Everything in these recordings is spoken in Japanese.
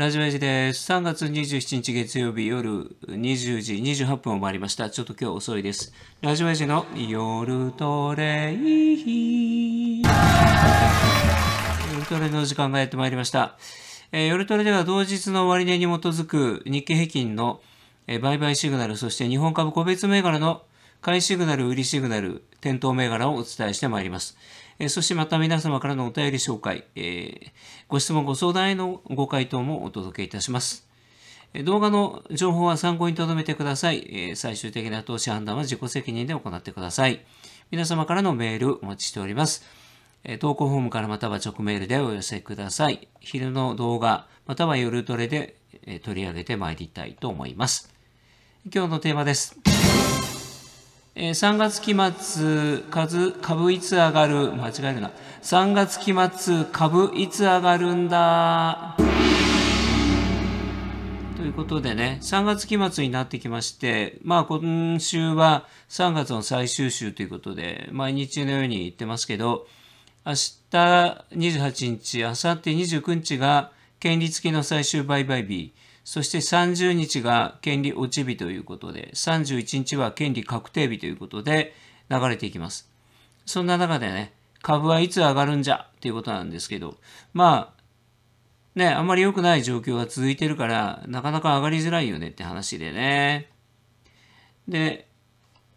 ラジオエジです。3月27日月曜日夜20時28分を回りました。ちょっと今日遅いです。ラジオエジの夜トレイ。夜トレの時間がやってまいりました。えー、夜トレでは同日の終値に基づく日経平均の、えー、売買シグナル、そして日本株個別銘柄の買いシグナル、売りシグナル、店頭銘柄をお伝えしてまいります。えそしてまた皆様からのお便り紹介、えご質問、ご相談へのご回答もお届けいたします。動画の情報は参考に留めてください。え最終的な投資判断は自己責任で行ってください。皆様からのメールお待ちしております。え投稿フォームからまたは直メールでお寄せください。昼の動画、または夜トレで、え取り上げてまいりたいと思います。今日のテーマです。え3月期末、数、株いつ上がる、間違えるな。3月期末、株いつ上がるんだ。ということでね、3月期末になってきまして、まあ今週は3月の最終週ということで、毎日のように言ってますけど、明日28日、明後日29日が、権利付きの最終売買日。そして30日が権利落ち日ということで、31日は権利確定日ということで流れていきます。そんな中でね、株はいつ上がるんじゃっていうことなんですけど、まあ、ね、あんまり良くない状況が続いてるから、なかなか上がりづらいよねって話でね。で、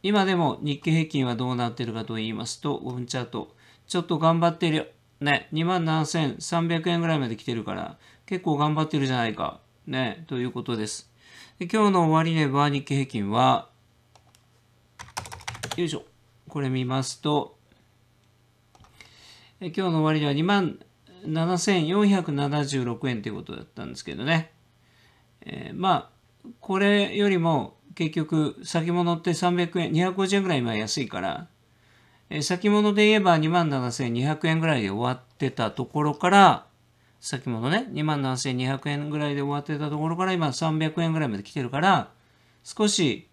今でも日経平均はどうなってるかと言いますと、5分チャート、ちょっと頑張ってるよ。ね、27,300円ぐらいまで来てるから、結構頑張ってるじゃないか。ね、ということです。で今日の終値は日経平均は、よいしょ。これ見ますと、え今日の終値は2万7476円ということだったんですけどね。えー、まあ、これよりも結局先物って300円、250円ぐらい今安いから、えー、先物で言えば2万7200円ぐらいで終わってたところから、先ほどね、2万7200円ぐらいで終わってたところから今300円ぐらいまで来てるから、少し、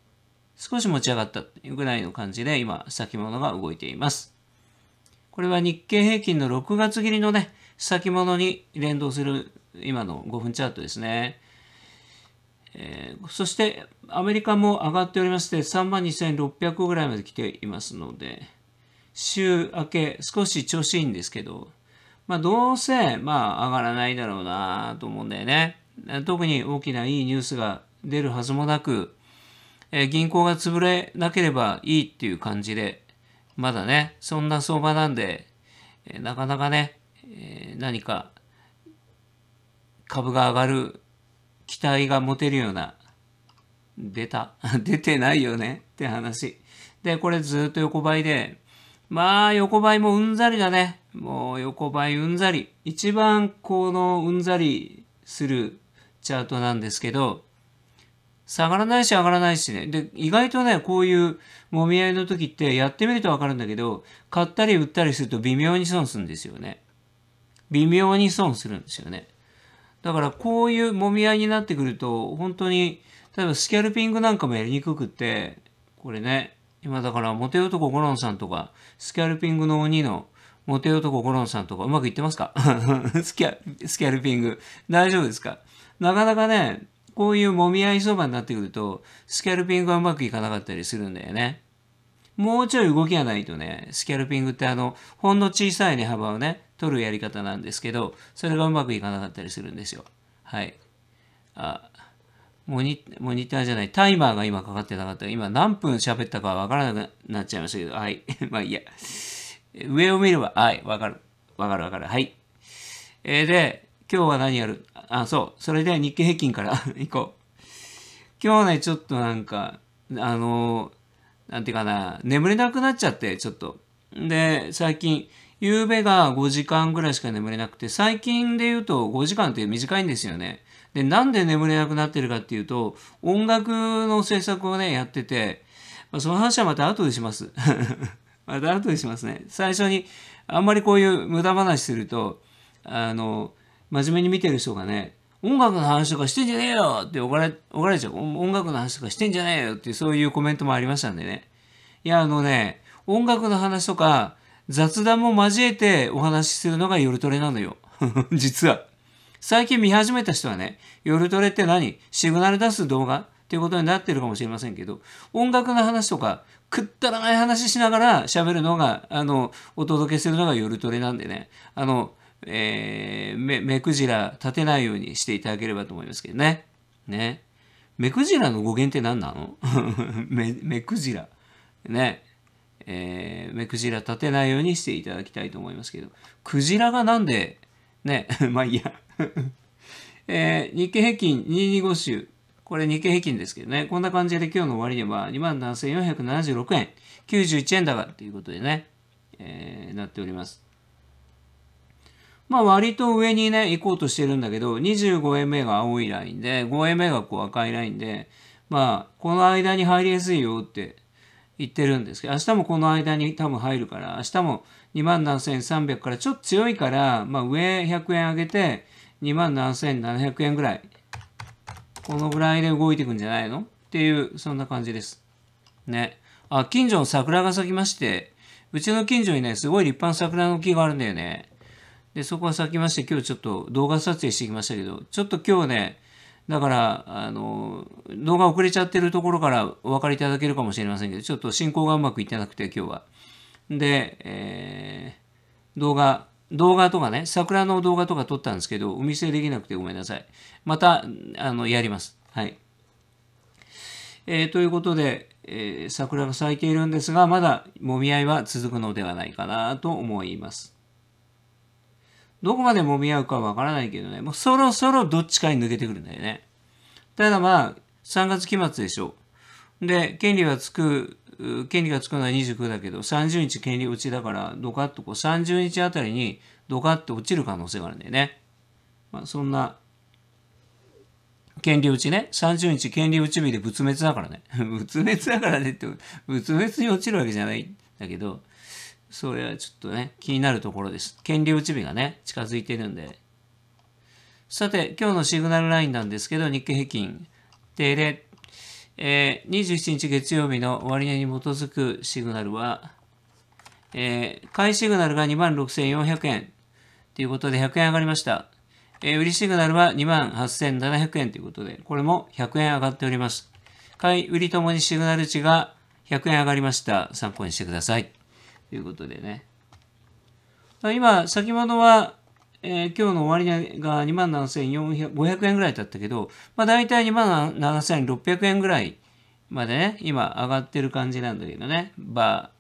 少し持ち上がったっていうぐらいの感じで今、先物が動いています。これは日経平均の6月切りのね、先物に連動する今の5分チャートですね。えー、そしてアメリカも上がっておりまして3万2600ぐらいまで来ていますので週明け少し調子いいんですけどまあ、どうせ、まあ、上がらないだろうなと思うんだよね。特に大きないいニュースが出るはずもなく、えー、銀行が潰れなければいいっていう感じで、まだね、そんな相場なんで、えー、なかなかね、えー、何か株が上がる期待が持てるような、出た、出てないよねって話。で、これずっと横ばいで、まあ横ばいもうんざりだね。もう横ばいうんざり。一番このうんざりするチャートなんですけど、下がらないし上がらないしね。で、意外とね、こういう揉み合いの時ってやってみるとわかるんだけど、買ったり売ったりすると微妙に損するんですよね。微妙に損するんですよね。だからこういう揉み合いになってくると、本当に、例えばスキャルピングなんかもやりにくくって、これね、今だからモテ男ゴロンさんとか、スキャルピングの鬼のモテ男コロンさんとかうまくいってますか スキャスキャルピング。大丈夫ですかなかなかね、こういうもみ合いそばになってくると、スキャルピングはうまくいかなかったりするんだよね。もうちょい動きがないとね、スキャルピングってあの、ほんの小さい値幅をね、取るやり方なんですけど、それがうまくいかなかったりするんですよ。はい。あ、モニモニターじゃない、タイマーが今かかってなかった。今何分喋ったかわからなくなっちゃいましたけど、はい。まあいいや。上を見れば、はい、わかる。わかるわかる。はい。えー、で、今日は何やるあ、そう。それで日経平均から 行こう。今日ね、ちょっとなんか、あのー、なんていうかな、眠れなくなっちゃって、ちょっと。で、最近、夕べが5時間ぐらいしか眠れなくて、最近で言うと5時間って短いんですよね。で、なんで眠れなくなってるかっていうと、音楽の制作をね、やってて、まあ、その話はまた後でします。また後にしますね。最初に、あんまりこういう無駄話すると、あの、真面目に見てる人がね、音楽の話とかしてんじゃねえよって怒られ、怒られちゃう。音楽の話とかしてんじゃねえよっていう、そういうコメントもありましたんでね。いや、あのね、音楽の話とか、雑談も交えてお話しするのが夜トレなのよ。実は。最近見始めた人はね、夜トレって何シグナル出す動画っていうことになってるかもしれませんけど音楽の話とかくったらない話しながら喋るのがあのお届けするのが夜トレなんでねあの、えー、目目くじら立てないようにしていただければと思いますけどね。ね。目くじらの語源って何なの目 目くじら。ね。えー、目くじら立てないようにしていただきたいと思いますけど、クジラがなんで、ね、まあいいや えー、日経平均225週、これ日経平均ですけどね、こんな感じで今日の終値は27,476円、91円高ていうことでね、えー、なっております。まあ割と上にね、行こうとしてるんだけど、25円目が青いラインで、5円目がこう赤いラインで、まあこの間に入りやすいよって言ってるんですけど、明日もこの間に多分入るから、明日も27,300からちょっと強いから、まあ上100円上げて、27,700円ぐらいこのぐらいで動いていくんじゃないのっていう、そんな感じです。ね。あ、近所の桜が咲きまして、うちの近所にね、すごい立派な桜の木があるんだよね。で、そこは咲きまして、今日ちょっと動画撮影してきましたけど、ちょっと今日ね、だから、あの、動画遅れちゃってるところからお分かりいただけるかもしれませんけど、ちょっと進行がうまくいってなくて、今日は。で、えー、動画動画とかね、桜の動画とか撮ったんですけど、お見せできなくてごめんなさい。また、あの、やります。はい。えー、ということで、えー、桜が咲いているんですが、まだもみ合いは続くのではないかなと思います。どこまでもみ合うかわからないけどね、もうそろそろどっちかに抜けてくるんだよね。ただまあ、3月期末でしょう。で、権利はつく権利がつくのは29だけど、30日権利落ちだから、ドカッとこう、30日あたりにドカッと落ちる可能性があるんだよね。まあ、そんな、権利落ちね。30日権利落ち日で仏滅だからね。仏滅だからねって、仏滅に落ちるわけじゃないんだけど、それはちょっとね、気になるところです。権利落ち日がね、近づいてるんで。さて、今日のシグナルラインなんですけど、日経平均、テレえー、27日月曜日の終値に基づくシグナルは、えー、買いシグナルが26,400円ということで100円上がりました。えー、売りシグナルは28,700円ということで、これも100円上がっております。買い、売りともにシグナル値が100円上がりました。参考にしてください。ということでね。今、先物はえー、今日の終値が2万7500円ぐらいだったけど、まあ、大体2万7600円ぐらいまでね、今上がってる感じなんだけどね、場、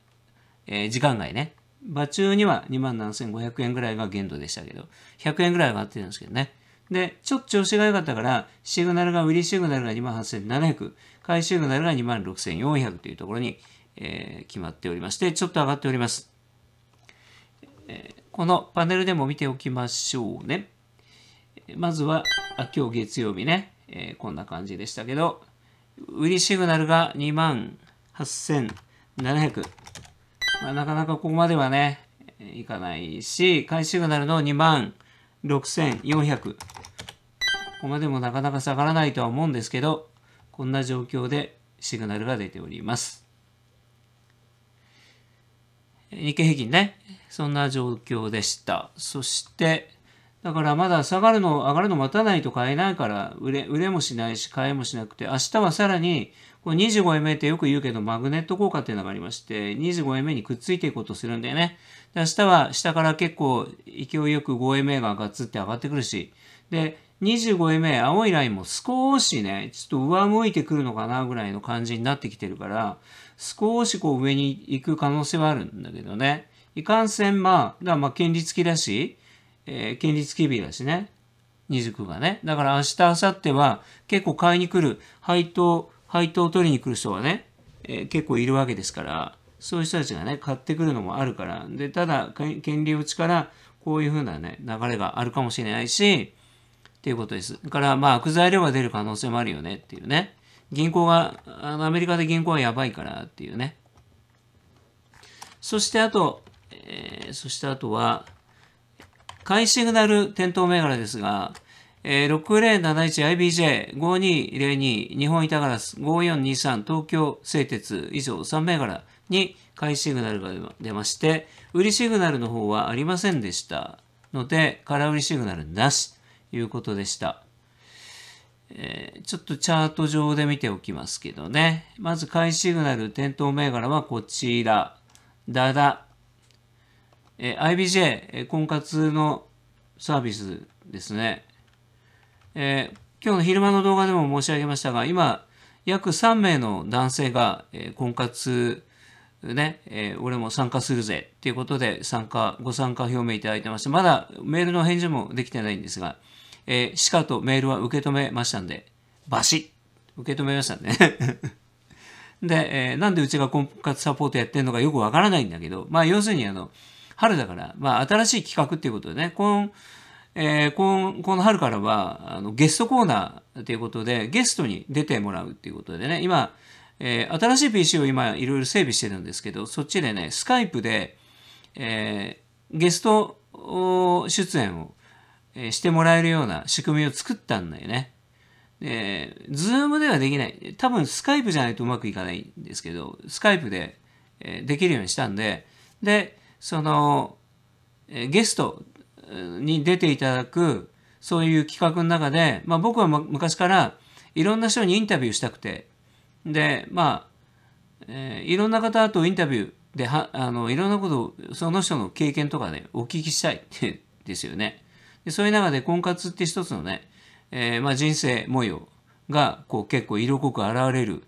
えー、時間外ね。場中には2万7500円ぐらいが限度でしたけど、100円ぐらい上がってるんですけどね。で、ちょっと調子が良かったから、シグナルが、売りシグナルが28,700、買いシグナルが26,400というところに、えー、決まっておりまして、ちょっと上がっております。えーこのパネルでも見ておきましょうね。まずは、あ今日月曜日ね、えー、こんな感じでしたけど、売りシグナルが2万8700。まあ、なかなかここまではね、いかないし、買いシグナルの2万6400。ここまでもなかなか下がらないとは思うんですけど、こんな状況でシグナルが出ております。日経平均ね、そんな状況でした。そして、だからまだ下がるの、上がるの待たないと買えないから、売れ、売れもしないし、買えもしなくて、明日はさらに、これ 25MA ってよく言うけど、マグネット効果っていうのがありまして、25MA にくっついていこうとするんだよね。で、明日は下から結構勢いよく 5MA がガツって上がってくるし、で、25MA 青いラインも少しね、ちょっと上向いてくるのかなぐらいの感じになってきてるから、少しこう上に行く可能性はあるんだけどね。いかんせん、まあ、だまあ、権利付きだし、えー、権利付き日だしね。2軸がね。だから明日、明後日は結構買いに来る、配当、配当を取りに来る人はね、えー、結構いるわけですから、そういう人たちがね、買ってくるのもあるから、で、ただ、権利打ちから、こういうふうなね、流れがあるかもしれないし、っていうことです。だから、まあ、悪材料が出る可能性もあるよねっていうね。銀行が、あのアメリカで銀行はやばいからっていうね。そしてあと、えー、そしてあとは、買いシグナル店頭銘柄ですが、えー、6071IBJ5202 日本板ガラス5423東京製鉄以上3銘柄に買いシグナルが出まして、売りシグナルの方はありませんでしたので、空売りシグナルなしということでした。えー、ちょっとチャート上で見ておきますけどね。まず買いシグナル、店頭銘柄はこちら。ダダ。えー、IBJ、えー、婚活のサービスですね。えー、今日の昼間の動画でも申し上げましたが、今、約3名の男性が、えー、婚活、ね、えー、俺も参加するぜっていうことで参加、ご参加表明いただいてまして、まだメールの返事もできてないんですが、えー、しかとメールは受け止めましたんで、バシッ受け止めましたね で、えー、なんでうちが婚活サポートやってるのかよくわからないんだけど、まあ要するにあの、春だから、まあ新しい企画っていうことでね、今、えー、このこの春からはあのゲストコーナーということで、ゲストに出てもらうっていうことでね、今、えー、新しい PC を今いろいろ整備してるんですけど、そっちでね、スカイプで、えー、ゲスト出演をえしてもらえるような仕組みを作ったんだよね。で、Zoom ではできない。多分スカイプじゃないとうまくいかないんですけど、スカイプで、えできるようにしたんで、で、その、えゲストに出ていただく、そういう企画の中で、まあ僕は昔からいろんな人にインタビューしたくて、で、まあ、えー、いろんな方とインタビューでは、あの、いろんなことを、その人の経験とかね、お聞きしたいですよね。でそういう中で婚活って一つのね、えー、まあ、人生模様がこう結構色濃く現れる、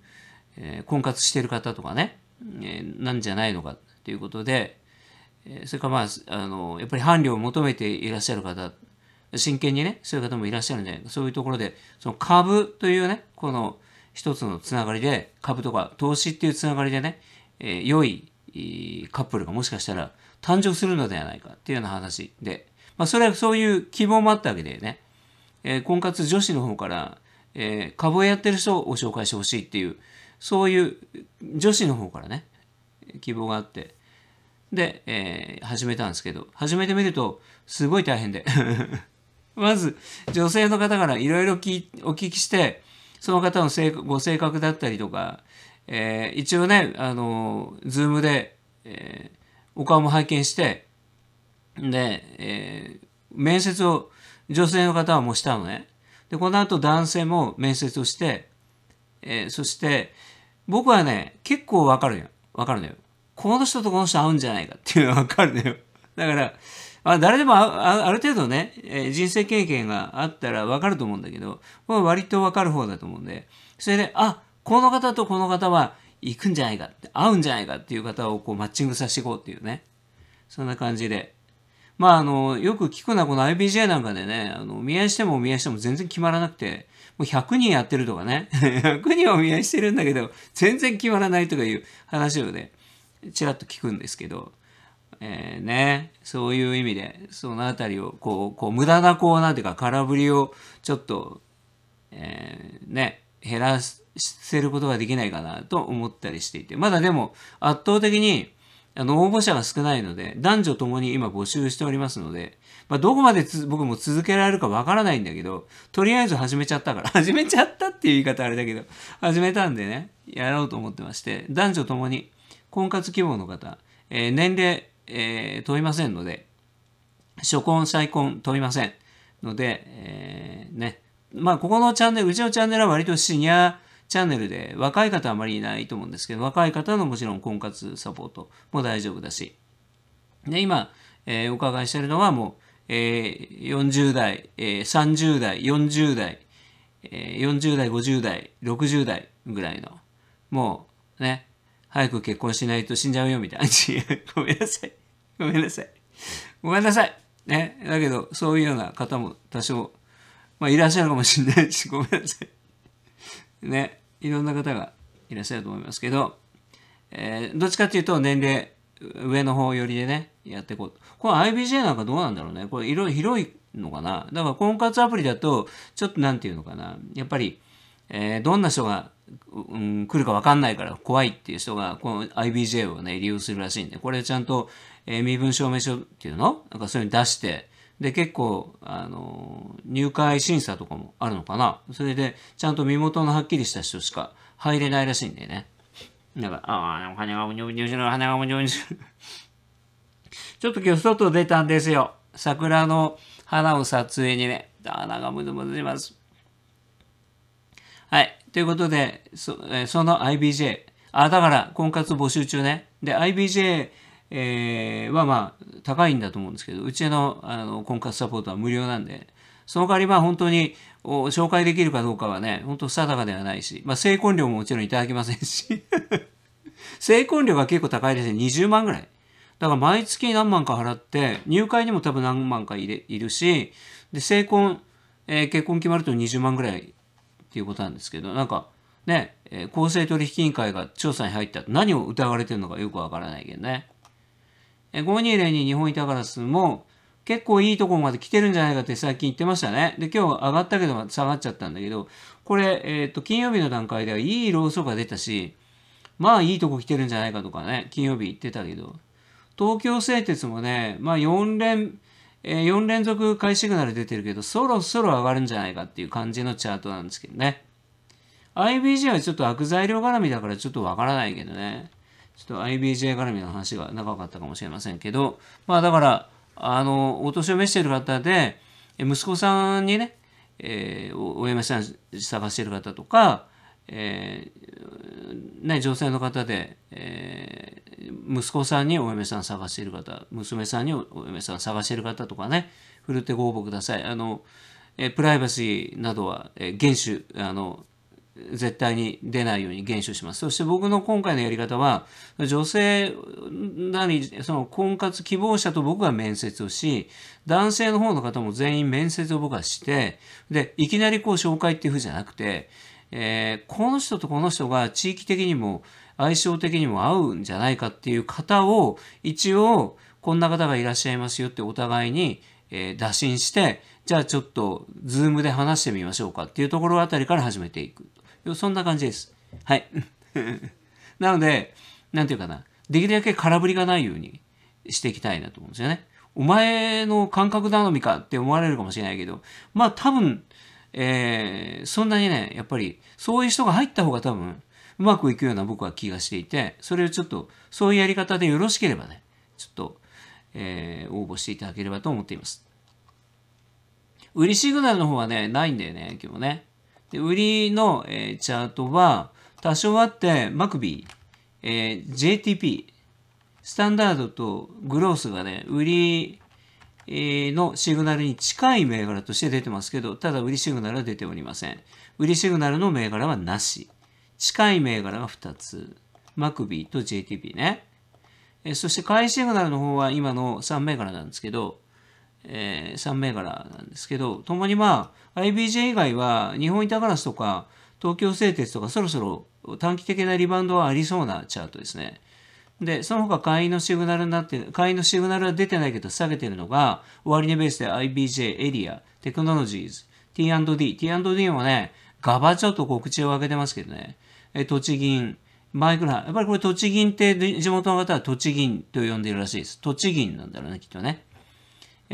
えー、婚活してる方とかね、えー、なんじゃないのかっていうことで、えそれからまああのやっぱり伴侶を求めていらっしゃる方真剣にねそういう方もいらっしゃるんじゃなかそういうところでその株というねこの一つのつながりで株とか投資っていうつながりでね、え良いカップルがもしかしたら誕生するのではないかっていうような話でまあ、それはそういう希望もあったわけだよね。えー、婚活女子の方から、えー、株をやってる人をご紹介してほしいっていう、そういう女子の方からね、希望があって、で、えー、始めたんですけど、始めてみると、すごい大変で。まず、女性の方からいろいろお聞きして、その方の性ご性格だったりとか、えー、一応ね、あの、ズームで、えー、お顔も拝見して、で、えー、面接を女性の方はもうしたのね。で、この後男性も面接をして、えー、そして、僕はね、結構わかるよ。わかるのよ。この人とこの人合うんじゃないかっていうのはわかるのよ。だから、まあ、誰でもある程度ね、えー、人生経験があったらわかると思うんだけど、これ割とわかる方だと思うんで、それで、あ、この方とこの方は行くんじゃないかって、合うんじゃないかっていう方をこうマッチングさせていこうっていうね。そんな感じで。まああの、よく聞くのはこの IBJ なんかでね、あの、お見合いしてもお見合いしても全然決まらなくて、もう100人やってるとかね、100 人お見合いしてるんだけど、全然決まらないとかいう話をね、ちらっと聞くんですけど、えー、ね、そういう意味で、そのあたりを、こう、こう無駄な、こう、なんていうか、空振りをちょっと、えー、ね、減らせることができないかなと思ったりしていて、まだでも圧倒的に、あの、応募者が少ないので、男女ともに今募集しておりますので、まあ、どこまで僕も続けられるかわからないんだけど、とりあえず始めちゃったから、始めちゃったっていう言い方あれだけど、始めたんでね、やろうと思ってまして、男女ともに、婚活希望の方、えー、年齢、えー、問いませんので、初婚、再婚問いませんので、えー、ね、まあ、ここのチャンネル、うちのチャンネルは割とシニア、チャンネルで若い方あまりいないと思うんですけど、若い方のもちろん婚活サポートも大丈夫だし、で、今、えー、お伺いしているのはもう、えー、40代、えー、30代、40代、えー、40代、50代、60代ぐらいの、もうね、早く結婚しないと死んじゃうよみたいな。ごめんなさい。ごめんなさい。ごめんなさい。ね。だけど、そういうような方も多少、まあ、いらっしゃるかもしれないし、ごめんなさい。ね。いろんな方がいらっしゃると思いますけど、えー、どっちかっていうと年齢上の方寄りでね、やっていこう。これ IBJ なんかどうなんだろうね。これ色広いのかな。だから婚活アプリだと、ちょっとなんていうのかな。やっぱり、えー、どんな人が、うん、来るか分かんないから怖いっていう人が、この IBJ をね、利用するらしいんで、これちゃんと、えー、身分証明書っていうのなんかそういうの出して、で、結構、あの、入会審査とかもあるのかな。それで、ちゃんと身元のはっきりした人しか入れないらしいんだよね。だから、ああ、お金がむにょむにょしろ、花がむにょむにょしろ。ちょっと今日外出たんですよ。桜の花を撮影にね。花がむずむずします。はい。ということで、そその IBJ。あ、だから、婚活募集中ね。で、IBJ えー、はまあ高いんだと思うんですけど、うちのあの婚活サポートは無料なんで、その代わりまあ本当に紹介できるかどうかはね、本当定かではないし、まあ成婚料ももちろんいただけませんし、成婚料が結構高いですね、20万ぐらい。だから毎月何万か払って、入会にも多分何万かいれいるし、で、成婚、えー、結婚決まると20万ぐらいっていうことなんですけど、なんかね、公正取引委員会が調査に入った何を疑われてるのかよくわからないけどね。5202日本板ガラスも結構いいところまで来てるんじゃないかって最近言ってましたね。で、今日上がったけど下がっちゃったんだけど、これ、えっ、ー、と、金曜日の段階ではいいローソが出たし、まあいいとこ来てるんじゃないかとかね、金曜日言ってたけど、東京製鉄もね、まあ4連、えー、4連続買いシグナル出てるけど、そろそろ上がるんじゃないかっていう感じのチャートなんですけどね。IBG はちょっと悪材料絡みだからちょっとわからないけどね。ちょっと IBJ 絡みの話が長かったかもしれませんけど、まあだから、あの、お年を召している方で、息子さんにね、えー、お嫁さん探している方とか、えー、ね、女性の方で、えー、息子さんにお嫁さん探している方、娘さんにお嫁さん探している方とかね、振るってご応募ください。あの、えー、プライバシーなどは、えー、厳守、あの、絶対に出ないように減少します。そして僕の今回のやり方は、女性なり、その婚活希望者と僕が面接をし、男性の方の方も全員面接を僕はして、で、いきなりこう紹介っていうふうじゃなくて、えー、この人とこの人が地域的にも相性的にも合うんじゃないかっていう方を、一応、こんな方がいらっしゃいますよってお互いに、えー、打診して、じゃあちょっと、ズームで話してみましょうかっていうところあたりから始めていくと。そんな感じです。はい。なので、なんていうかな。できるだけ空振りがないようにしていきたいなと思うんですよね。お前の感覚頼みかって思われるかもしれないけど、まあ多分、えー、そんなにね、やっぱりそういう人が入った方が多分うまくいくような僕は気がしていて、それをちょっとそういうやり方でよろしければね、ちょっと、えー、応募していただければと思っています。売りシグナルの方はね、ないんだよね、今日ね。で、売りの、えー、チャートは、多少あって、マクビー、えー、JTP、スタンダードとグロースがね、売り、のシグナルに近い銘柄として出てますけど、ただ売りシグナルは出ておりません。売りシグナルの銘柄はなし。近い銘柄が2つ。マクビーと j t p ね。えそして買いシグナルの方は今の3銘柄なんですけど、えー、3銘柄なんですけど、ともにまあ、IBJ 以外は日本板ガラスとか東京製鉄とかそろそろ短期的なリバウンドはありそうなチャートですね。で、その他会員のシグナルになって、会員のシグナルは出てないけど下げてるのが、終値ベースで IBJ、エリア、テクノロジーズ、T&D。T&D もね、ガバちょっと告知を開けてますけどね。え、栃木銀、マイクラ、やっぱりこれ栃木銀って地元の方は栃木銀と呼んでいるらしいです。栃木銀なんだろうね、きっとね。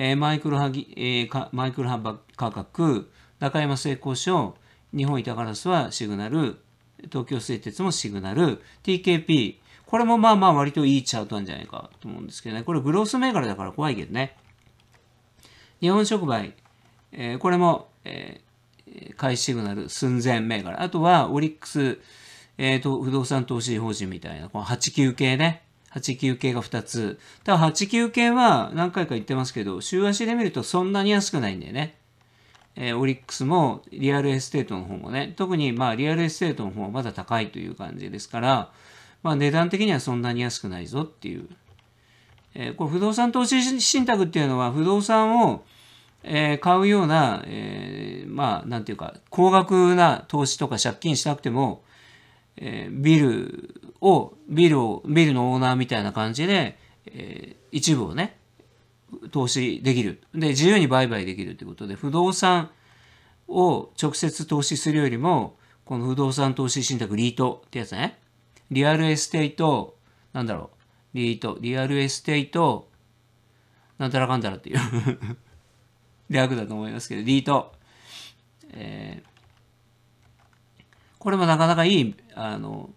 えー、マイクロ波、えー、マイクロ波価格、中山製鋼所、日本板ガラスはシグナル、東京製鉄もシグナル、TKP、これもまあまあ割といいチャートなんじゃないかと思うんですけどね。これグロース銘柄だから怖いけどね。日本触媒、えー、これも、えー、買いシグナル寸前銘柄。あとはオリックス、えーと、不動産投資法人みたいな、この89系ね。8、9系が2つ。ただ8、9系は何回か言ってますけど、週足で見るとそんなに安くないんだよね。えー、オリックスもリアルエステートの方もね、特にまあリアルエステートの方はまだ高いという感じですから、まあ値段的にはそんなに安くないぞっていう。えー、これ不動産投資信託っていうのは不動産を、えー、買うような、えー、まあなんていうか、高額な投資とか借金しなくても、えー、ビルを、ビルを、ビルのオーナーみたいな感じで、えー、一部をね、投資できる。で、自由に売買できるということで、不動産を直接投資するよりも、この不動産投資信託、リートってやつね。リアルエステイト、なんだろう。リート、リアルエステイト、なんたらかんたらっていう 略だと思いますけど、リート。えー、これもなかなかいいあの、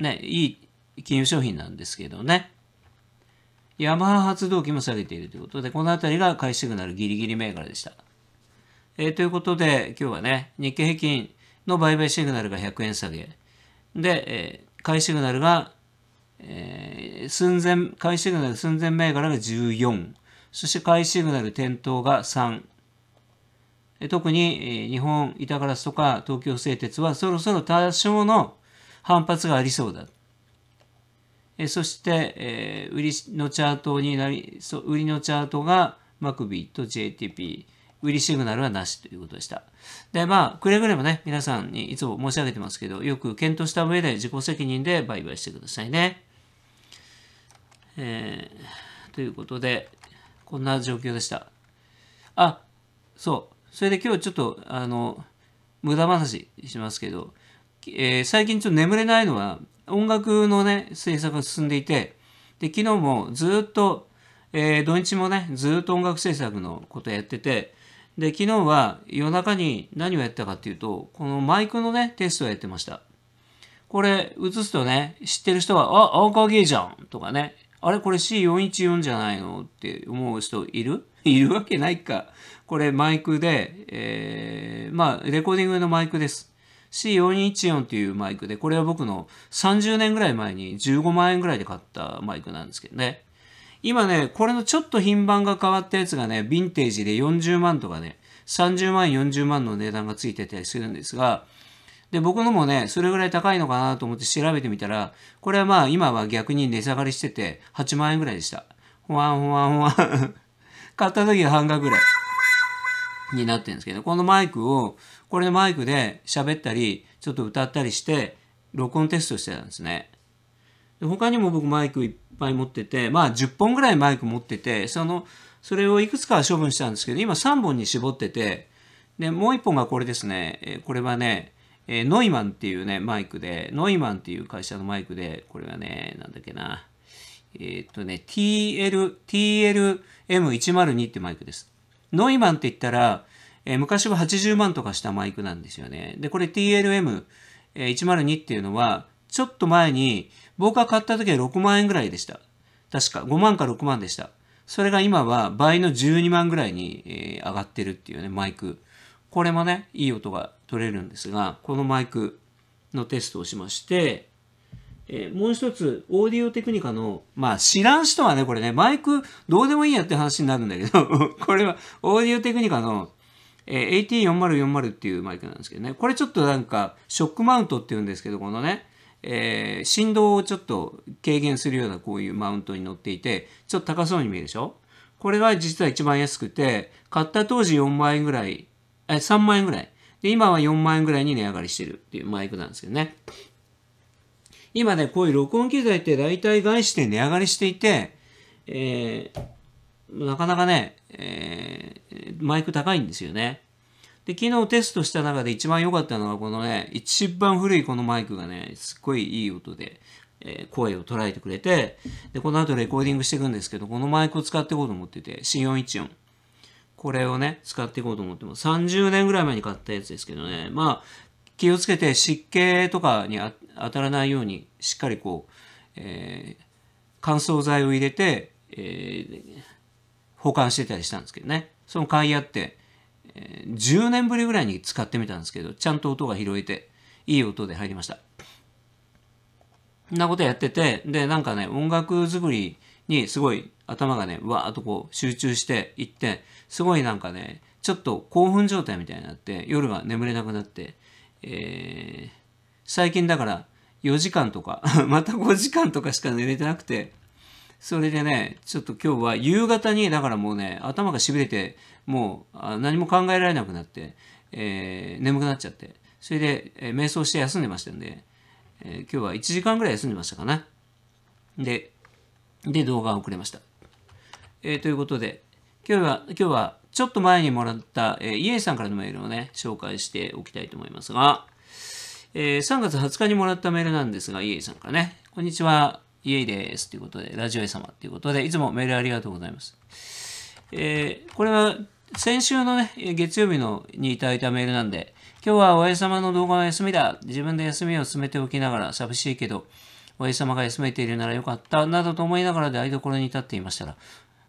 ね、いい金融商品なんですけどね。ヤマハ発動機も下げているということで、このあたりが買いシグナルギリギリ銘柄でした。えー、ということで、今日はね、日経平均の売買シグナルが100円下げ。で、えー、買いシグナルが、えー、寸前、買いシグナル寸前銘柄が14。そして買いシグナル点灯が3。特に日本板ガラスとか東京製鉄はそろそろ多少の反発がありそうだ。そして、え売りのチャートになり、売りのチャートがマクビと JTP、売りシグナルはなしということでした。で、まあ、くれぐれもね、皆さんにいつも申し上げてますけど、よく検討した上で自己責任で売買してくださいね。えー、ということで、こんな状況でした。あ、そう。それで今日ちょっと、あの、無駄話しますけど、えー、最近ちょっと眠れないのは、音楽のね、制作が進んでいて、で、昨日もずっと、えー、土日もね、ずっと音楽制作のことやってて、で、昨日は夜中に何をやったかっていうと、このマイクのね、テストをやってました。これ映すとね、知ってる人は、あ、青川芸じゃんとかね、あれこれ C414 じゃないのって思う人いる いるわけないか。これマイクで、えー、まあ、レコーディングのマイクです。C4214 というマイクで、これは僕の30年ぐらい前に15万円ぐらいで買ったマイクなんですけどね。今ね、これのちょっと品番が変わったやつがね、ヴィンテージで40万とかね、30万、40万の値段がついてたりするんですが、で、僕のもね、それぐらい高いのかなと思って調べてみたら、これはまあ今は逆に値下がりしてて、8万円ぐらいでした。ほわんほわんほわん買った時は半額ぐらい。になってるんですけど、このマイクを、これでマイクで喋ったり、ちょっと歌ったりして、録音テストしてたんですね。で他にも僕マイクいっぱい持ってて、まあ10本ぐらいマイク持ってて、その、それをいくつか処分したんですけど、今3本に絞ってて、で、もう1本がこれですね。これはね、えノイマンっていうね、マイクで、ノイマンっていう会社のマイクで、これはね、なんだっけな。えー、っとね、TL、TLM102 ってマイクです。ノイマンって言ったら、え昔は80万とかしたマイクなんですよね。で、これ TLM102、っていうのは、ちょっと前に僕が買った時は6万円ぐらいでした。確か5万か6万でした。それが今は倍の12万ぐらいに、え上がってるっていうね、マイク。これもね、いい音が取れるんですが、このマイクのテストをしまして、えー、もう一つ、オーディオテクニカの、まあ知らん人はね、これね、マイクどうでもいいやって話になるんだけど これはオーディオテクニカの、えー、AT4040 っていうマイクなんですけどね、これちょっとなんか、ショックマウントっていうんですけど、このね、えー、振動をちょっと軽減するようなこういうマウントに乗っていて、ちょっと高そうに見えるでしょこれが実は一番安くて、買った当時4万円ぐらい、え、3万円ぐらい。で、今は4万円ぐらいに値上がりしてるっていうマイクなんですけどね。今ね、こういう録音機材って大体外資で値上がりしていて、えー、なかなかね、えー、マイク高いんですよね。で、昨日テストした中で一番良かったのはこのね、一番古いこのマイクがね、すっごいいい音で、えー、声を捉えてくれて、で、この後レコーディングしていくんですけど、このマイクを使っていこうと思ってて、C414。これをね、使っていこうと思っても、30年ぐらい前に買ったやつですけどね、まあ、気をつけて湿気とかにあ当たらないようにしっかりこう、えー、乾燥剤を入れて、えー、保管してたりしたんですけどねその買い合って、えー、10年ぶりぐらいに使ってみたんですけどちゃんと音が拾えていい音で入りましたそんなことやっててでなんかね音楽作りにすごい頭がねわーっとこう集中していってすごいなんかねちょっと興奮状態みたいになって夜は眠れなくなって、えー最近だから4時間とか また5時間とかしか寝れてなくて、それでね、ちょっと今日は夕方に、だからもうね、頭が痺れて、もう何も考えられなくなって、えー、眠くなっちゃって、それで、えー、瞑想して休んでましたんで、えー、今日は1時間ぐらい休んでましたかな。で、で、動画を送れました。えということで、今日は、今日はちょっと前にもらった、えー、イエイさんからのメールをね、紹介しておきたいと思いますが、えー、3月20日にもらったメールなんですが、イエイさんかね、こんにちは、イエイです。ということで、ラジオエ様ということで、いつもメールありがとうございます。えー、これは先週のね、月曜日のにいただいたメールなんで、今日はおや様の動画は休みだ。自分で休みを進めておきながら寂しいけど、おや様が休めているならよかった、などと思いながら台所に立っていましたら、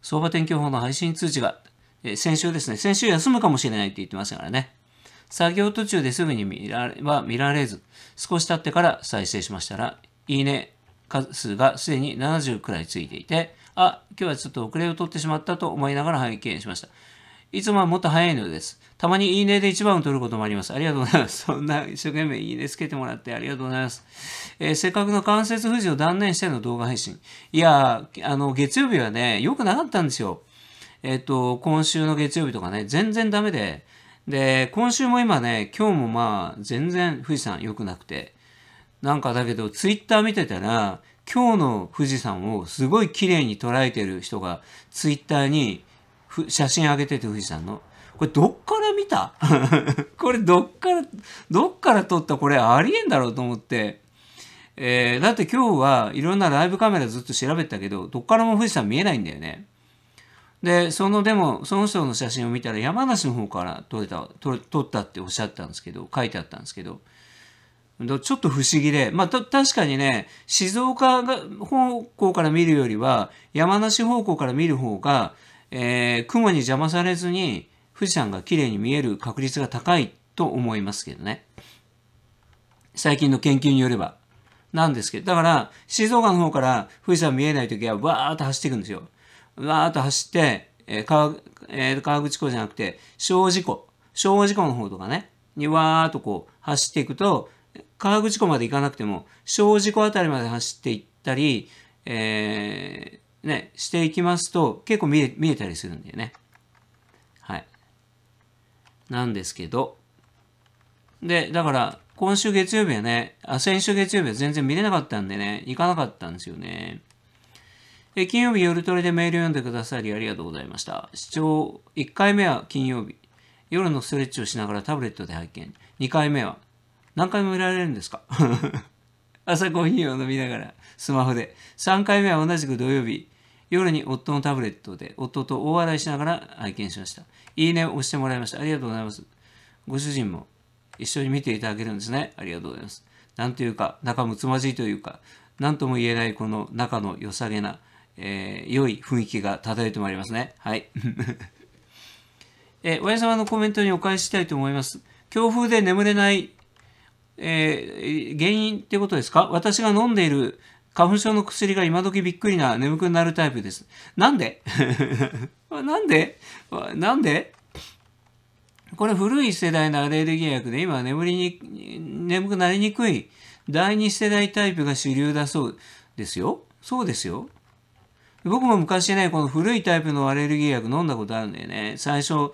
相場天気予報の配信通知が、えー、先週ですね、先週休むかもしれないって言ってましたからね。作業途中ですぐに見られは見られず、少し経ってから再生しましたら、いいね数がすでに70くらいついていて、あ、今日はちょっと遅れを取ってしまったと思いながら拝見しました。いつもはもっと早いのです。たまにいいねで1番を取ることもあります。ありがとうございます。そんな一生懸命いいねつけてもらってありがとうございます。えー、せっかくの関節不自を断念しての動画配信。いやー、あの、月曜日はね、良くなかったんですよ。えっ、ー、と、今週の月曜日とかね、全然ダメで、で、今週も今ね、今日もまあ、全然富士山良くなくて。なんかだけど、ツイッター見てたら、今日の富士山をすごい綺麗に捉えてる人が、ツイッターに写真上げてて、富士山の。これどっから見た これどっから、どっから撮ったこれありえんだろうと思って。えー、だって今日はいろんなライブカメラずっと調べたけど、どっからも富士山見えないんだよね。でそのでもその人の写真を見たら山梨の方から撮れた撮撮ったっておっしゃったんですけど書いてあったんですけどちょっと不思議で、まあ、確かにね静岡方向から見るよりは山梨方向から見る方が、えー、雲に邪魔されずに富士山が綺麗に見える確率が高いと思いますけどね最近の研究によればなんですけどだから静岡の方から富士山見えない時はわーっと走っていくんですよわーっと走って、えー川えー、川口湖じゃなくて、小事故、小事故の方とかね、にわーっとこう走っていくと、川口湖まで行かなくても、小事故あたりまで走っていったり、えー、ね、していきますと、結構見え見えたりするんだよね。はい。なんですけど、で、だから、今週月曜日はね、あ、先週月曜日は全然見れなかったんでね、行かなかったんですよね。え金曜日夜トレでメール読んでくださりありがとうございました。視聴1回目は金曜日。夜のストレッチをしながらタブレットで拝見。2回目は何回も見られるんですか 朝コーヒーを飲みながらスマホで。3回目は同じく土曜日。夜に夫のタブレットで夫と大笑いしながら拝見しました。いいねを押してもらいました。ありがとうございます。ご主人も一緒に見ていただけるんですね。ありがとうございます。なんというか、仲睦まじいというか、何とも言えないこの仲の良さげなえー、良い雰囲気が漂ってまいりますね。はい。えー、親様のコメントにお返ししたいと思います。強風で眠れない、えー、原因ってことですか私が飲んでいる花粉症の薬が今時びっくりな眠くなるタイプです。なんで なんでなんでこれ古い世代のアレルギー薬で今眠りに、眠くなりにくい第2世代タイプが主流だそうですよ。そうですよ。僕も昔ね、この古いタイプのアレルギー薬飲んだことあるんだよね。最初、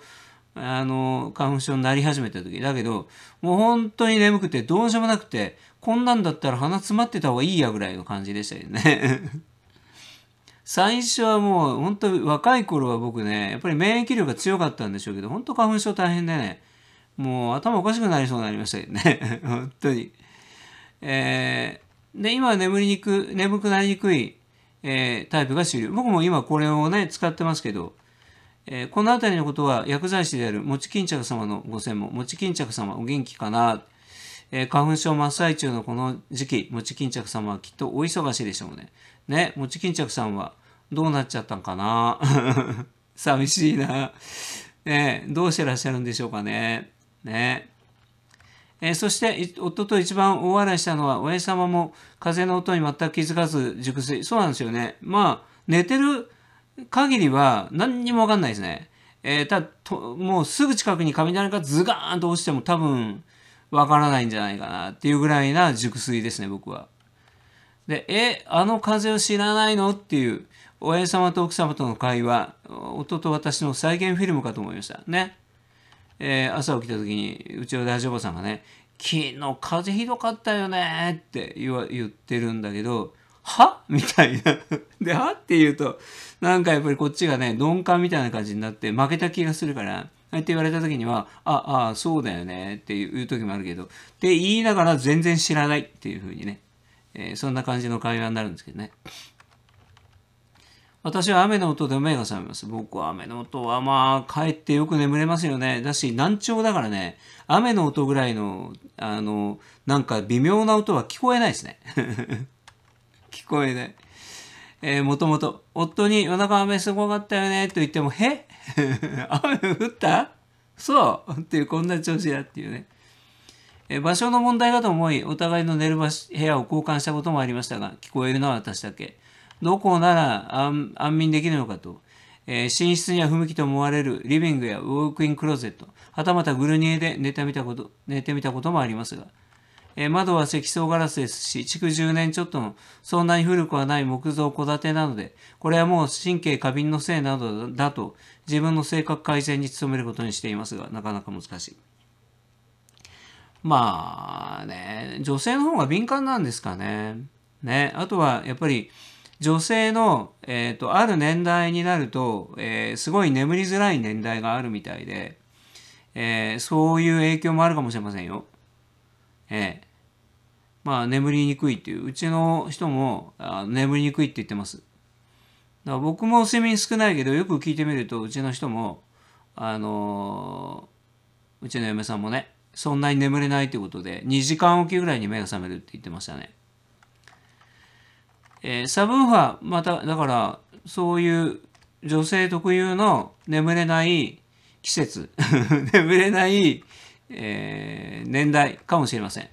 あの、花粉症になり始めた時。だけど、もう本当に眠くて、どうしようもなくて、こんなんだったら鼻詰まってた方がいいやぐらいの感じでしたよね。最初はもう、本当若い頃は僕ね、やっぱり免疫力が強かったんでしょうけど、本当花粉症大変でね、もう頭おかしくなりそうになりましたけどね。本当に。えー、で、今は眠りにく、眠くなりにくいえー、タイプが主流。僕も今これをね、使ってますけど、えー、このあたりのことは薬剤師である餅巾着様のご専門、も巾着様お元気かな、えー、花粉症真っ最中のこの時期、餅巾着様はきっとお忙しいでしょうね。ね、餅巾着さんはどうなっちゃったんかな 寂しいな。ね、どうしてらっしゃるんでしょうかね。ね。えそして、夫と一番大笑いしたのは、親父様も風の音に全く気づかず熟睡。そうなんですよね。まあ、寝てる限りは何にもわかんないですね。えー、たと、もうすぐ近くに雷がズガーンと落ちても多分わからないんじゃないかなっていうぐらいな熟睡ですね、僕は。で、え、あの風を知らないのっていう、親父様と奥様との会話、夫と私の再現フィルムかと思いました。ね。えー、朝起きた時にうちの大丈夫さんがね「昨日風邪ひどかったよね」って言わ言ってるんだけど「は?」みたいなで「は?」って言うとなんかやっぱりこっちがね鈍感みたいな感じになって負けた気がするから。って言われた時には、あ、あ、そうだよねっていう時もあるけど、って言いながら全然知らないっていう風にね、えー、そんな感じの会話になるんですけどね。私は雨の音で目が覚めます。僕は雨の音はまあ、帰ってよく眠れますよね。だし、難聴だからね、雨の音ぐらいの、あの、なんか微妙な音は聞こえないですね。聞こえない。えー、もともと、夫に夜中雨すごかったよねと言っても、へ 雨降ったそうっていう、こんな調子だっていうね。え場所の問題だと思い、お互いの寝る場部屋を交換したこともありましたが、聞こえるのは私だけ。どこなら安眠できるのかと、えー、寝室には不向きと思われるリビングやウォークインクローゼット、はたまたグルニエで寝てみたこと寝てみたこともありますが、えー、窓は積層ガラスですし、築10年ちょっとのそんなに古くはない木造戸建てなので、これはもう神経過敏のせいなどだと自分の性格改善に努めることにしていますが、なかなか難しい。まあね、女性の方が敏感なんですかね。ね、あとはやっぱり、女性の、えーと、ある年代になると、えー、すごい眠りづらい年代があるみたいで、えー、そういう影響もあるかもしれませんよ。えー、まあ眠りにくいっていう、うちの人もあ眠りにくいって言ってます。だから僕も睡眠少ないけど、よく聞いてみると、うちの人も、あのー、うちの嫁さんもね、そんなに眠れないってことで、2時間おきぐらいに目が覚めるって言ってましたね。えー、サブウーファー、また、だから、そういう女性特有の眠れない季節、眠れない、えー、年代かもしれません。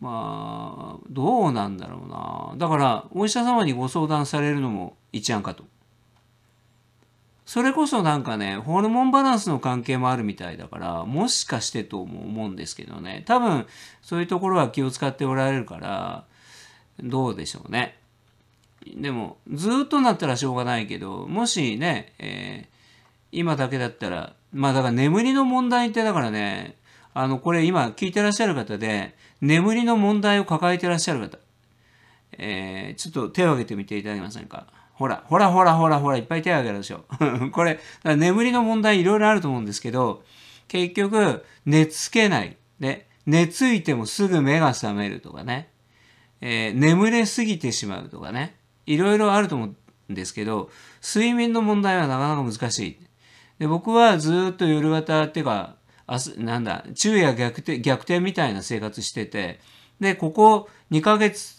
まあ、どうなんだろうな。だから、お医者様にご相談されるのも一案かと。それこそなんかね、ホルモンバランスの関係もあるみたいだから、もしかしてとも思うんですけどね。多分、そういうところは気を使っておられるから、どうでしょうね。でも、ずっとなったらしょうがないけど、もしね、えー、今だけだったら、まあだから眠りの問題ってだからね、あの、これ今聞いてらっしゃる方で、眠りの問題を抱えてらっしゃる方、えー、ちょっと手を挙げてみていただけませんか。ほら、ほらほらほらほら、いっぱい手を挙げるでしょ。これ、眠りの問題いろいろあると思うんですけど、結局、寝つけない。で、寝ついてもすぐ目が覚めるとかね。えー、眠れすぎてしまうとかね、いろいろあると思うんですけど、睡眠の問題はなかなか難しい。で僕はずっと夜型っていうか、明日なんだ、昼夜逆転逆転みたいな生活してて、で、ここ2ヶ月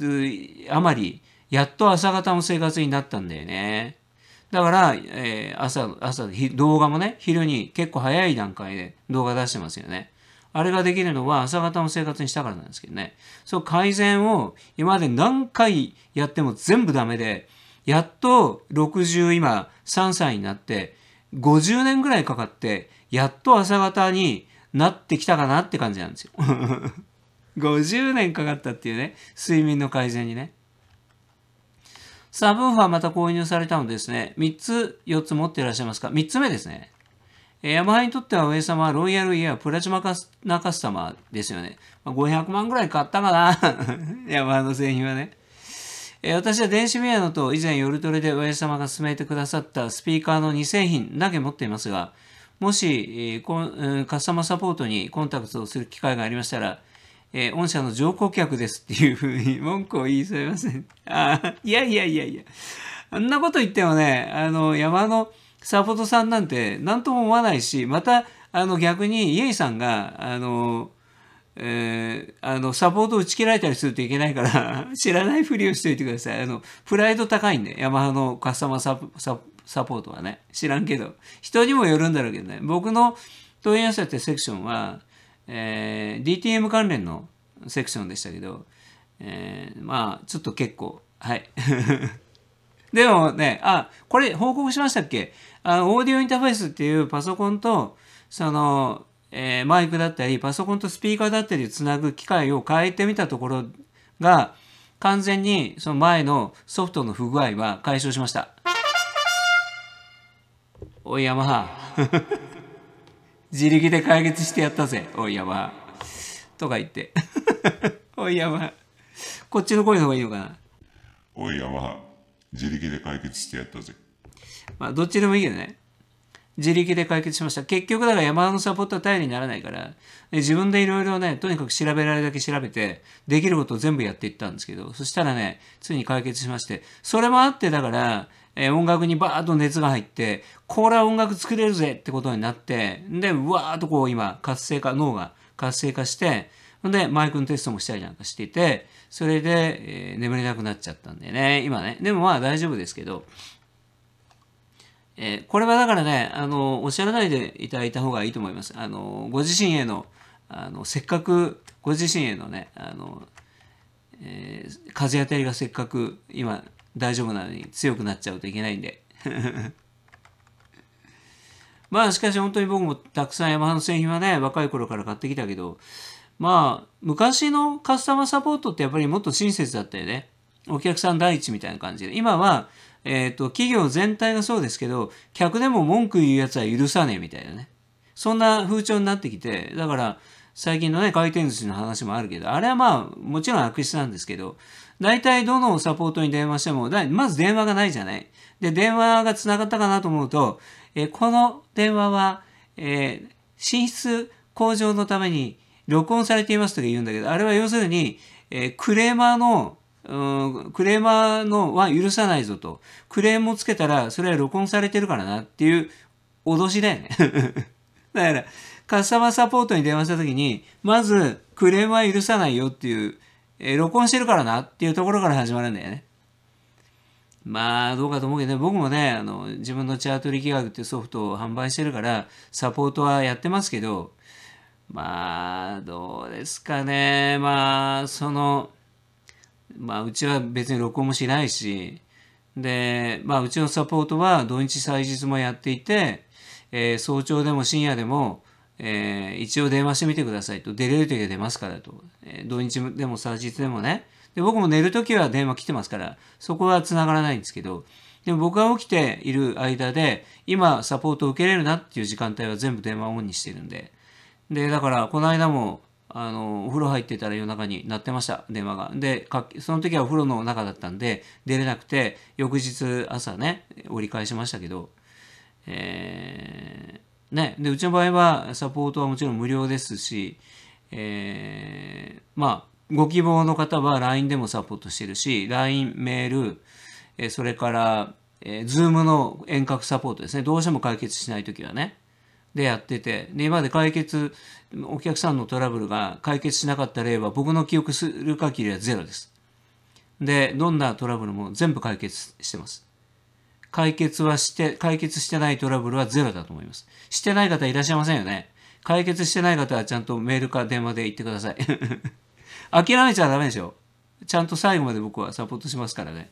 余り、やっと朝方の生活になったんだよね。だから、えー、朝、朝、動画もね、昼に結構早い段階で動画出してますよね。あれができるのは朝方の生活にしたからなんですけどね。そう改善を今まで何回やっても全部ダメで、やっと60今3歳になって、50年ぐらいかかって、やっと朝方になってきたかなって感じなんですよ。50 年かかったっていうね、睡眠の改善にね。サブウーファーまた購入されたのですね、3つ、4つ持っていらっしゃいますか ?3 つ目ですね。ヤマハにとっては上様、ロイヤルイヤー、プラチマカスナカスタマーですよね。ま500万ぐらい買ったかなヤマハの製品はね。え私は電子メアノと以前夜トレで上様が勧めてくださったスピーカーの2製品だけ持っていますが、もし、カスタマーサポートにコンタクトをする機会がありましたら、えー、御社の上顧客ですっていうふうに文句を言い添えません。あいやいやいやいや。あんなこと言ってもね、あの、山の、サポートさんなんて何とも思わないしまたあの逆にイエイさんがあの、えー、あのサポート打ち切られたりするといけないから 知らないふりをしておいてくださいあのプライド高いんでヤマハのカスタマーサポササポートはね知らんけど人にもよるんだろうけどね僕の問い合わせってセクションは、えー、DTM 関連のセクションでしたけど、えー、まあちょっと結構はい でもねあこれ報告しましたっけあオーディオインターフェースっていうパソコンと、その、えー、マイクだったり、パソコンとスピーカーだったり繋つなぐ機械を変えてみたところが、完全にその前のソフトの不具合は解消しました。おいヤマハ。自力で解決してやったぜ。おいヤマハ。とか言って。おいヤマハ。こっちの声の方がいいのかな。おいヤマハ。自力で解決してやったぜ。まあ、どっちでもいいけどね。自力で解決しました。結局だから山のサポートは頼りにならないから、自分でいろいろね、とにかく調べられるだけ調べて、できることを全部やっていったんですけど、そしたらね、ついに解決しまして、それもあってだから、え音楽にバーッと熱が入って、これは音楽作れるぜってことになって、で、うわーっとこう今、活性化、脳が活性化して、で、マイクのテストもしたりなんかしていて、それで、えー、眠れなくなっちゃったんでね、今ね。でもまあ大丈夫ですけど、えー、これはだからね、あの、おっしゃらないでいただいた方がいいと思います。あの、ご自身への、あの、せっかく、ご自身へのね、あの、えー、風当たりがせっかく今大丈夫なのに強くなっちゃうといけないんで。まあしかし本当に僕もたくさんヤマハの製品はね、若い頃から買ってきたけど、まあ昔のカスタマーサポートってやっぱりもっと親切だったよね。お客さん第一みたいな感じで。今はえっ、ー、と、企業全体がそうですけど、客でも文句言うやつは許さねえみたいなね。そんな風潮になってきて、だから、最近のね、回転寿司の話もあるけど、あれはまあ、もちろん悪質なんですけど、大体どのサポートに電話しても、まず電話がないじゃない。で、電話が繋がったかなと思うと、えー、この電話は、えー、寝室向上のために録音されていますとか言うんだけど、あれは要するに、えー、クレーマーのうん、クレーマーのは許さないぞと。クレームをつけたら、それは録音されてるからなっていう脅しだよね だから、カスタマーサポートに電話した時に、まず、クレームは許さないよっていう、えー、録音してるからなっていうところから始まるんだよね。まあ、どうかと思うけどね、僕もね、あの、自分のチャート力学っていうソフトを販売してるから、サポートはやってますけど、まあ、どうですかね。まあ、その、まあ、うちは別に録音もしないし、で、まあ、うちのサポートは土日祭日もやっていて、えー、早朝でも深夜でも、えー、一応電話してみてくださいと、出れる時は出ますからと、えー、土日でも祭日でもね、で僕も寝る時は電話来てますから、そこは繋がらないんですけど、でも僕が起きている間で、今サポートを受けれるなっていう時間帯は全部電話オンにしてるんで。で、だから、この間も、あの、お風呂入ってたら夜中になってました、電話が。で、その時はお風呂の中だったんで、出れなくて、翌日朝ね、折り返しましたけど、えー、ね、で、うちの場合はサポートはもちろん無料ですし、えー、まあ、ご希望の方は LINE でもサポートしてるし、LINE、メール、えそれから、えー、Zoom の遠隔サポートですね。どうしても解決しないときはね。でやってて、で、今まで解決、お客さんのトラブルが解決しなかった例は僕の記憶する限りはゼロです。で、どんなトラブルも全部解決してます。解決はして、解決してないトラブルはゼロだと思います。してない方いらっしゃいませんよね。解決してない方はちゃんとメールか電話で言ってください。諦めちゃダメでしょ。ちゃんと最後まで僕はサポートしますからね。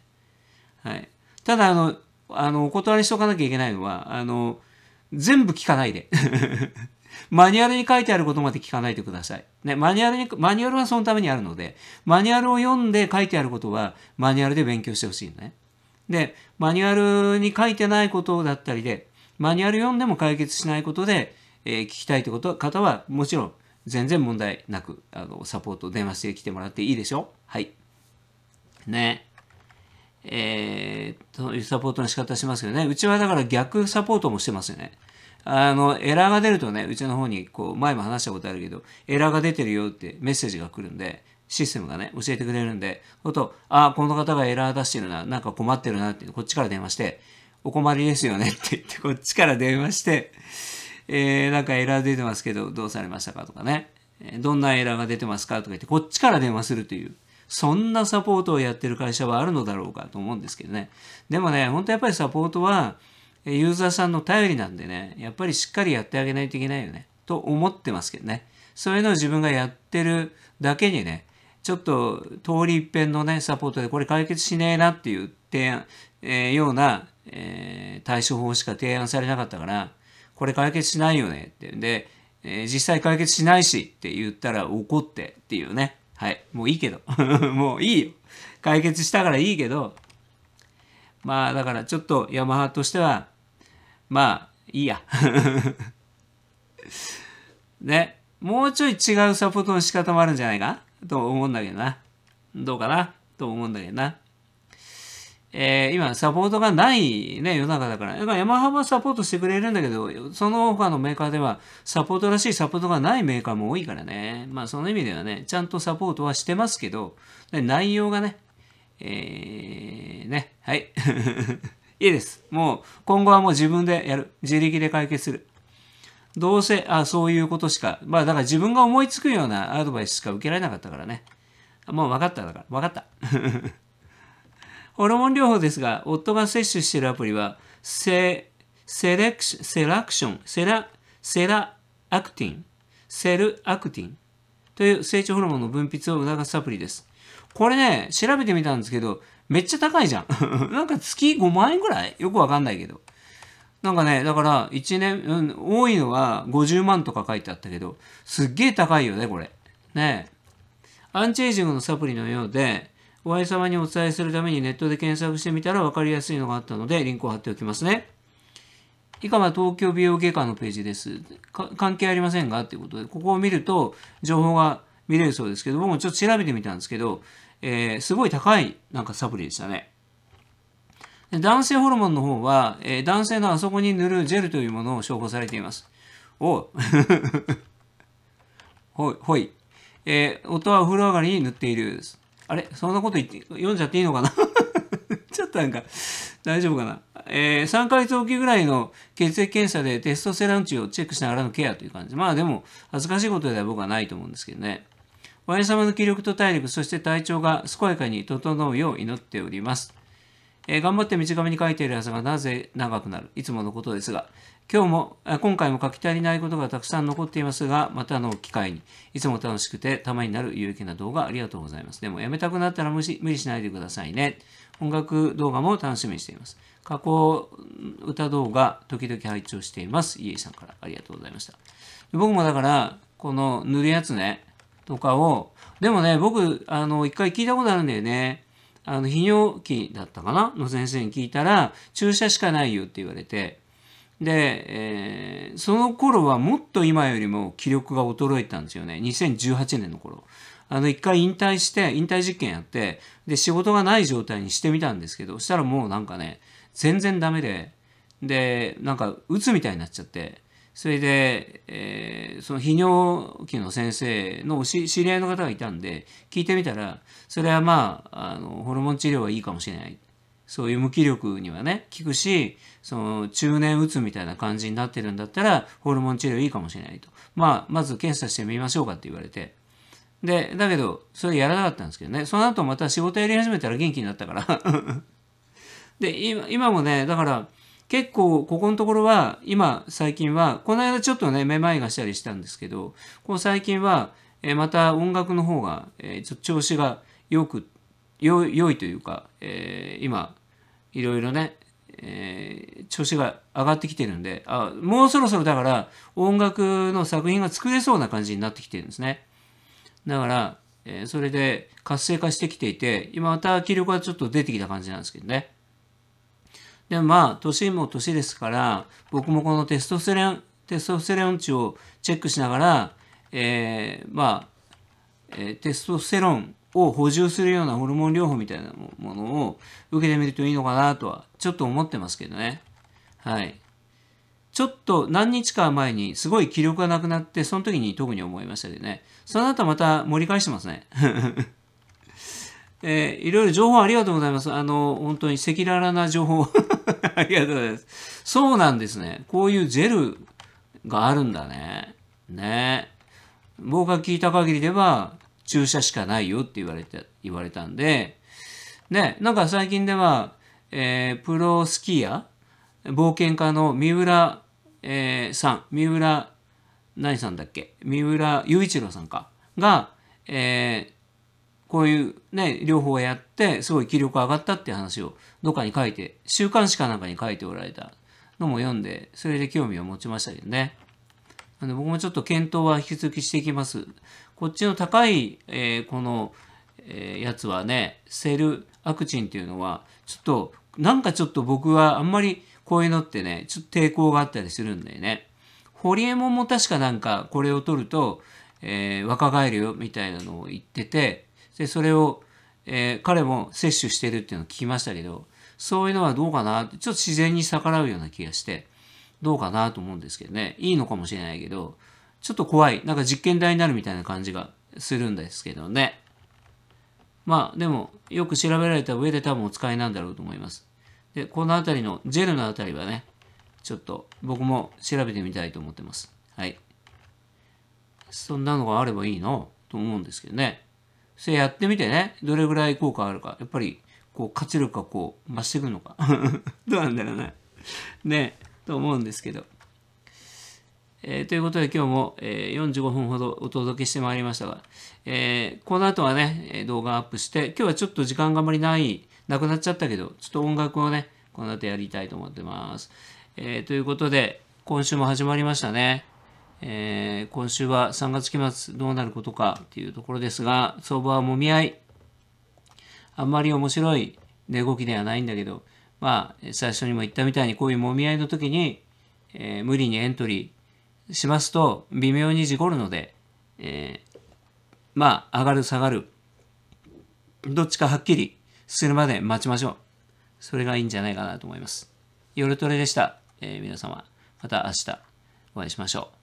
はい。ただ、あの、あのお断りしとかなきゃいけないのは、あの、全部聞かないで。マニュアルに書いてあることまで聞かないでください。ね、マニュアルに、マニュアルはそのためにあるので、マニュアルを読んで書いてあることは、マニュアルで勉強してほしいのね。で、マニュアルに書いてないことだったりで、マニュアル読んでも解決しないことで、えー、聞きたいってこと方は、もちろん、全然問題なく、あの、サポート、電話してきてもらっていいでしょはい。ね。えー、とサポートの仕方しますけどね。うちはだから逆サポートもしてますよね。あの、エラーが出るとね、うちの方に、こう、前も話したことあるけど、エラーが出てるよってメッセージが来るんで、システムがね、教えてくれるんで、ほと、あ、この方がエラー出してるな、なんか困ってるなって、こっちから電話して、お困りですよねって言って、こっちから電話して、えー、なんかエラー出てますけど、どうされましたかとかね、どんなエラーが出てますかとか言って、こっちから電話するという。そんなサポートをやってる会社はあるのだろうかと思うんですけどね。でもね、ほんとやっぱりサポートは、ユーザーさんの頼りなんでね、やっぱりしっかりやってあげないといけないよね、と思ってますけどね。そういうのを自分がやってるだけにね、ちょっと通り一遍のね、サポートでこれ解決しねえなっていう提案、えー、ような、えー、対処法しか提案されなかったから、これ解決しないよねって。で、えー、実際解決しないしって言ったら怒ってっていうね。はい。もういいけど。もういいよ。解決したからいいけど。まあだからちょっとヤマハとしては、まあ、いいや。ね。もうちょい違うサポートの仕方もあるんじゃないかと思うんだけどな。どうかなと思うんだけどな。えー、今、サポートがないね、世の中だから。だから、山幅サポートしてくれるんだけど、その他のメーカーでは、サポートらしいサポートがないメーカーも多いからね。まあ、その意味ではね、ちゃんとサポートはしてますけど、内容がね、えー、ね、はい。いいです。もう、今後はもう自分でやる。自力で解決する。どうせ、あそういうことしか、まあだから自分が思いつくようなアドバイスしか受けられなかったからね。もう分かった、だから。分かった。ホルモン療法ですが、夫が摂取しているアプリは、セ、セレクション、セラクション、セラ、セラアクティン、セルアクティンという成長ホルモンの分泌を促すアプリです。これね、調べてみたんですけど、めっちゃ高いじゃん。なんか月5万円ぐらいよくわかんないけど。なんかね、だから1年、うん、多いのは50万とか書いてあったけど、すっげえ高いよね、これ。ねアンチエイジングのサプリのようで、お会い様にお伝えするためにネットで検索してみたら分かりやすいのがあったので、リンクを貼っておきますね。以下は東京美容外科のページです。関係ありませんがっていうことで、ここを見ると情報が見れるそうですけど、僕もちょっと調べてみたんですけど、えー、すごい高いなんかサプリでしたね。男性ホルモンの方は、えー、男性のあそこに塗るジェルというものを処方されています。お ほい、ほい。えー、はお風呂上がりに塗っているあれそんなこと言って、読んじゃっていいのかな ちょっとなんか、大丈夫かな。えー、3ヶ月おきぐらいの血液検査でテストセテン値をチェックしながらのケアという感じ。まあでも、恥ずかしいことでは僕はないと思うんですけどね。ワイ様の気力と体力、そして体調が健やかに整うよう祈っております。えー、頑張って短めに書いているはずがなぜ長くなるいつものことですが、今日も、今回も書き足りないことがたくさん残っていますが、またの機会に、いつも楽しくてたまになる有益な動画ありがとうございます。でもやめたくなったら無理しないでくださいね。音楽動画も楽しみにしています。加工歌動画、時々拝聴しています。イエイさんからありがとうございました。僕もだから、この塗るやつね、とかを、でもね、僕、あの、一回聞いたことあるんだよね。あの、泌尿器だったかなの先生に聞いたら、注射しかないよって言われて、で、えー、その頃はもっと今よりも気力が衰えたんですよね。2018年の頃。あの、一回引退して、引退実験やって、で、仕事がない状態にしてみたんですけど、そしたらもうなんかね、全然ダメで、で、なんか、鬱みたいになっちゃって、それで、えー、その泌尿器の先生の知り合いの方がいたんで、聞いてみたら、それはまあ、あの、ホルモン治療はいいかもしれない。そういう無気力にはね、効くし、その中年うつみたいな感じになってるんだったら、ホルモン治療いいかもしれないと。まあ、まず検査してみましょうかって言われて。で、だけど、それやらなかったんですけどね、その後また仕事やり始めたら元気になったから。で、今今もね、だから、結構ここのところは今最近はこの間ちょっとねめまいがしたりしたんですけどこう最近はまた音楽の方がちょっと調子がよくよ良いというか、えー、今いろいろね、えー、調子が上がってきてるんであもうそろそろだから音楽の作品が作れそうな感じになってきてるんですねだから、えー、それで活性化してきていて今また気力がちょっと出てきた感じなんですけどねでもまあ、年も年ですから、僕もこのテストステロン、テストステロン値をチェックしながら、えー、まあ、えー、テストステロンを補充するようなホルモン療法みたいなものを受けてみるといいのかなとは、ちょっと思ってますけどね。はい。ちょっと何日か前にすごい気力がなくなって、その時に特に思いましたけどね。その後また盛り返してますね。えー、いろいろ情報ありがとうございます。あの、本当に赤裸々な情報 ありがとうございます。そうなんですね。こういうジェルがあるんだね。ね。僕が聞いた限りでは、注射しかないよって言われて、言われたんで、ね、なんか最近では、えー、プロスキーヤー、冒険家の三浦、えー、さん、三浦、何さんだっけ三浦雄一郎さんか、が、えー、こういうね、両方やって、すごい気力上がったって話をどっかに書いて、週刊誌かなんかに書いておられたのも読んで、それで興味を持ちましたけどね。あの僕もちょっと検討は引き続きしていきます。こっちの高い、えー、この、えー、やつはね、セルアクチンっていうのは、ちょっと、なんかちょっと僕はあんまりこういうのってね、ちょっと抵抗があったりするんだよね。ホリエモンも確かなんかこれを取ると、えー、若返るよみたいなのを言ってて、でそれを、えー、彼も摂取してるっていうのを聞きましたけどそういうのはどうかなってちょっと自然に逆らうような気がしてどうかなと思うんですけどねいいのかもしれないけどちょっと怖いなんか実験台になるみたいな感じがするんですけどねまあでもよく調べられた上で多分お使いなんだろうと思いますでこの辺りのジェルの辺りはねちょっと僕も調べてみたいと思ってますはいそんなのがあればいいのと思うんですけどねそれやってみてね、どれぐらい効果あるか。やっぱり、こう、活力がこう、増してくるのか。どうなんだろうな。ね、と思うんですけど。えー、ということで今日も、えー、45分ほどお届けしてまいりましたが、えー、この後はね、動画アップして、今日はちょっと時間があまりない、なくなっちゃったけど、ちょっと音楽をね、この後やりたいと思ってます。えということで、今週も始まりましたね。えー、今週は3月期末どうなることかというところですが、相場はもみ合い。あんまり面白い値動きではないんだけど、まあ、最初にも言ったみたいに、こういうもみ合いの時に、えー、無理にエントリーしますと、微妙に事故るので、えー、まあ、上がる下がる。どっちかはっきりするまで待ちましょう。それがいいんじゃないかなと思います。夜トレでした。え皆様、また明日お会いしましょう。